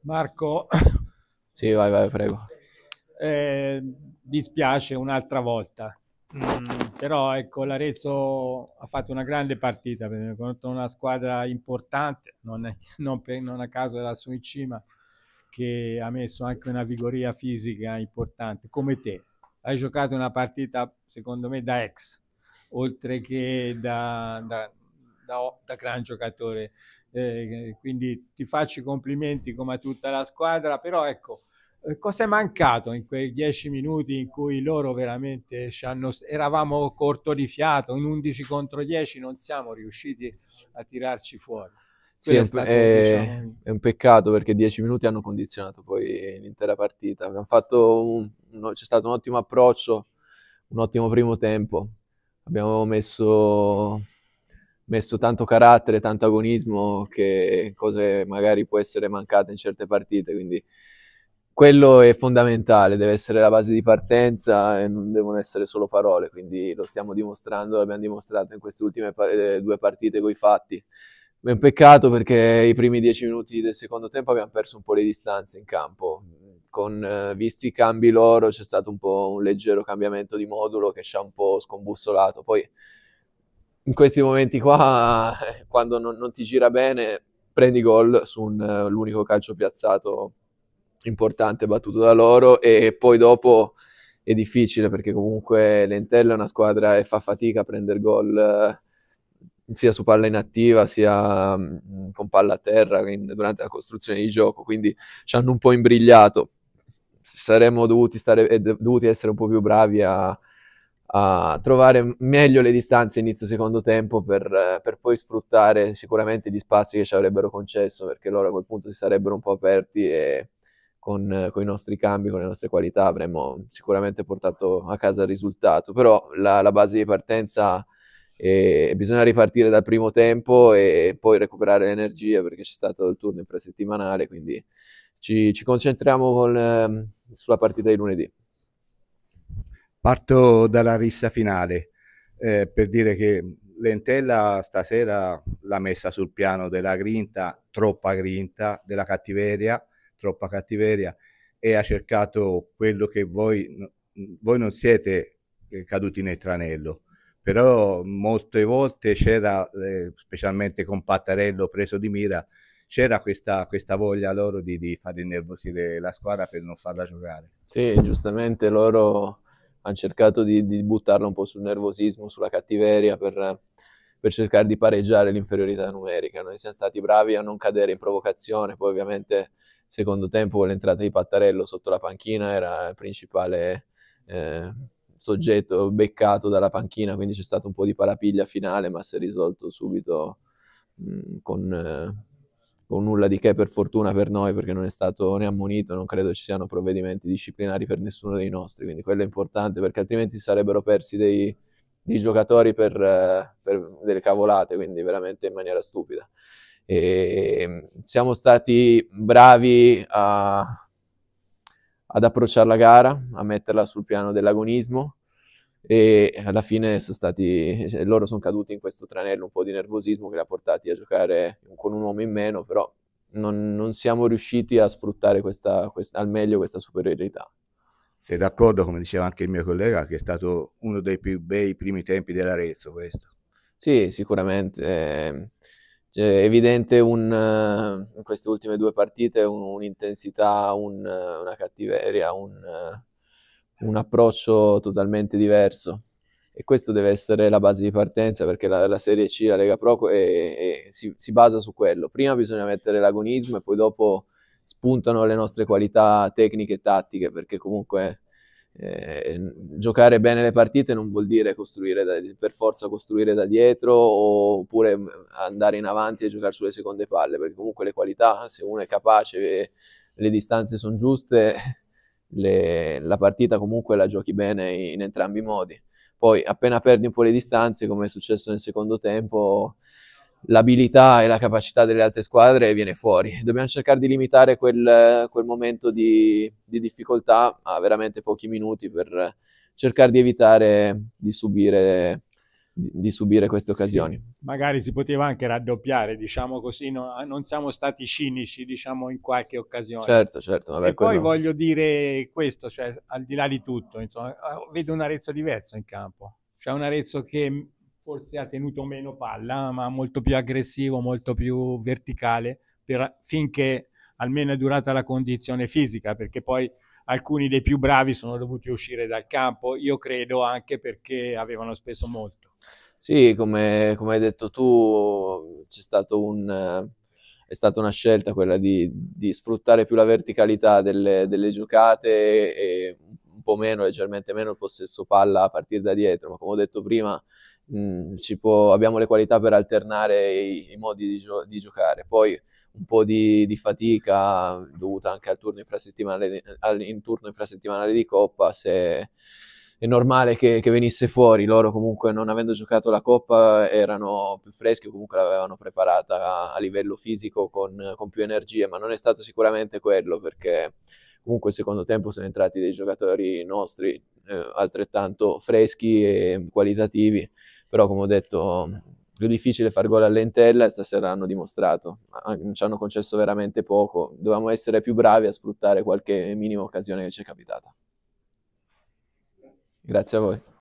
Marco. Sì, vai, vai, prego. Eh, dispiace un'altra volta. Mm, però ecco l'Arezzo ha fatto una grande partita contro una squadra importante non, è, non, per, non a caso era su in cima che ha messo anche una vigoria fisica importante come te hai giocato una partita secondo me da ex oltre che da, da da, da gran giocatore. Eh, quindi ti faccio i complimenti come a tutta la squadra, però ecco, eh, cosa è mancato in quei dieci minuti in cui loro veramente ci hanno, eravamo corto di fiato, in 11 contro 10 non siamo riusciti a tirarci fuori. Sì, è, un, stato, è, diciamo... è, un, peccato perché dieci minuti hanno condizionato poi l'intera partita. Un, un, c'è stato un ottimo approccio, un ottimo primo tempo. Abbiamo messo messo tanto carattere, tanto agonismo che cose magari può essere mancate in certe partite, quindi quello è fondamentale, deve essere la base di partenza e non devono essere solo parole, quindi lo stiamo dimostrando, l'abbiamo dimostrato in queste ultime par- eh, due partite con i fatti. È un peccato perché i primi dieci minuti del secondo tempo abbiamo perso un po' le distanze in campo. Con, eh, visti i cambi loro c'è stato un po' un leggero cambiamento di modulo che ci ha un po' scombussolato. Poi in questi momenti qua, quando non, non ti gira bene, prendi gol sull'unico uh, calcio piazzato importante battuto da loro e poi dopo è difficile perché comunque l'Entella è una squadra e fa fatica a prendere gol uh, sia su palla inattiva sia um, con palla a terra in, durante la costruzione di gioco, quindi ci hanno un po' imbrigliato. Saremmo dovuti, stare, eh, dovuti essere un po' più bravi a, a trovare meglio le distanze inizio secondo tempo per, per, poi sfruttare sicuramente gli spazi che ci avrebbero concesso perché loro a quel punto si sarebbero un po' aperti e con, con i nostri cambi, con le nostre qualità avremmo sicuramente portato a casa il risultato, però la, la base di partenza è, bisogna ripartire dal primo tempo e poi recuperare l'energia perché c'è stato il turno infrasettimanale, quindi ci, ci concentriamo con, sulla partita di lunedì. Parto dalla rissa finale eh, per dire che Lentella stasera l'ha messa sul piano della grinta, troppa grinta, della cattiveria, troppa cattiveria e ha cercato quello che voi, voi non siete eh, caduti nel tranello, però molte volte c'era, eh, specialmente con Pattarello preso di mira, c'era questa, questa, voglia loro di, di far innervosire la squadra per non farla giocare. Sì, giustamente loro hanno cercato di, di, buttarla un po' sul nervosismo, sulla cattiveria per, per, cercare di pareggiare l'inferiorità numerica. Noi siamo stati bravi a non cadere in provocazione, poi ovviamente secondo tempo l'entrata di Pattarello sotto la panchina era il principale eh, soggetto beccato dalla panchina, quindi c'è stato un po' di parapiglia finale, ma si è risolto subito mh, mm, con... Eh, con nulla di che per fortuna per noi perché non è stato né ammonito, non credo ci siano provvedimenti disciplinari per nessuno dei nostri, quindi quello è importante perché altrimenti sarebbero persi dei, dei giocatori per, per, delle cavolate, quindi veramente in maniera stupida. E ehm, siamo stati bravi a, ad approcciare la gara, a metterla sul piano dell'agonismo e alla fine sono stati, cioè, loro sono caduti in questo tranello un po' di nervosismo che li ha portati a giocare con un uomo in meno, però non, non siamo riusciti a sfruttare questa, questa, al meglio questa superiorità. Sei d'accordo, come diceva anche il mio collega, che è stato uno dei più bei primi tempi dell'Arezzo questo? Sì, sicuramente. Ehm, cioè, è evidente un, in queste ultime due partite un, un'intensità, un, una cattiveria, un un approccio totalmente diverso e questo deve essere la base di partenza perché la, la Serie C, la Lega Pro è, è, si, si, basa su quello. Prima bisogna mettere l'agonismo e poi dopo spuntano le nostre qualità tecniche e tattiche perché comunque eh, giocare bene le partite non vuol dire da, per forza costruire da dietro oppure mm, andare in avanti e giocare sulle seconde palle perché comunque le qualità se uno è capace e le distanze sono giuste le, la partita comunque la giochi bene in entrambi i modi. Poi appena perdi un po' le distanze, come è successo nel secondo tempo, l'abilità e la capacità delle altre squadre viene fuori. Dobbiamo cercare di limitare quel, quel momento di, di, difficoltà a veramente pochi minuti per cercare di evitare di subire di subire queste occasioni. Sì, magari si poteva anche raddoppiare, diciamo così, no, ah, non siamo stati cinici, diciamo, in qualche occasione. Certo, certo. Vabbè, e quello... poi voglio dire questo, cioè, al di là di tutto, insomma, ah, vedo un Arezzo diverso in campo. C'è cioè, un Arezzo che forse ha tenuto meno palla, ma molto più aggressivo, molto più verticale, per, finché almeno è durata la condizione fisica, perché poi alcuni dei più bravi sono dovuti uscire dal campo, io credo anche perché avevano speso molto. Sì, come, come hai detto tu, c'è stato un eh, è stata una scelta quella di, di sfruttare più la verticalità delle, delle, giocate e un po' meno, leggermente meno il possesso palla a partire da dietro, ma come ho detto prima mh, mm, può, abbiamo le qualità per alternare i, i modi di, gio- di, giocare, poi un po' di, di fatica dovuta anche al turno infrasettimanale, al, in turno infrasettimanale di Coppa, se è normale che, che, venisse fuori. Loro comunque non avendo giocato la coppa erano più freschi, comunque l'avevano preparata a, a livello fisico con, con più energie, ma non è stato sicuramente quello perché comunque il secondo tempo sono entrati dei giocatori nostri eh, altrettanto freschi e qualitativi, però come ho detto più difficile far gol all'entella e stasera l'hanno dimostrato, ci hanno concesso veramente poco, dovevamo essere più bravi a sfruttare qualche minima occasione che ci è capitata. Grazie a voi.